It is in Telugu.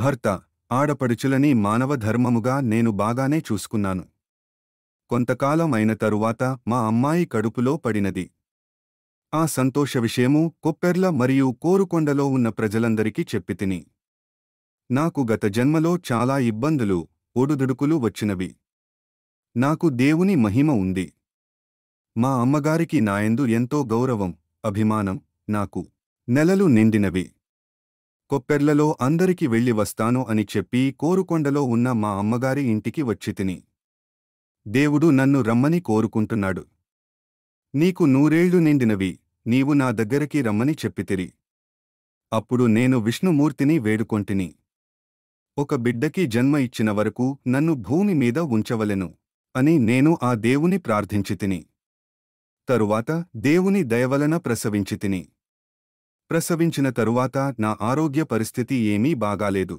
భర్త ఆడపడుచులని మానవ ధర్మముగా నేను బాగానే చూసుకున్నాను కొంతకాలం అయిన తరువాత మా అమ్మాయి కడుపులో పడినది ఆ సంతోష విషయము కొప్పెర్ల మరియు కోరుకొండలో ఉన్న ప్రజలందరికీ చెప్పితిని నాకు గత జన్మలో చాలా ఇబ్బందులు ఒడుదుడుకులు వచ్చినవి నాకు దేవుని మహిమ ఉంది మా అమ్మగారికి నాయందు ఎంతో గౌరవం అభిమానం నాకు నెలలు నిండినవి కొప్పెర్లలో అందరికి వెళ్ళి వస్తాను అని చెప్పి కోరుకొండలో ఉన్న మా అమ్మగారి ఇంటికి వచ్చి తిని దేవుడు నన్ను రమ్మని కోరుకుంటున్నాడు నీకు నూరేళ్లు నిండినవి నీవు నా దగ్గరికి రమ్మని చెప్పితిరి అప్పుడు నేను విష్ణుమూర్తిని వేడుకొంటిని ఒక బిడ్డకి జన్మ ఇచ్చిన వరకు నన్ను భూమి మీద ఉంచవలెను అని నేను ఆ దేవుని ప్రార్థించితిని తరువాత దేవుని దయవలన ప్రసవించితిని ప్రసవించిన తరువాత నా ఆరోగ్య పరిస్థితి ఏమీ బాగాలేదు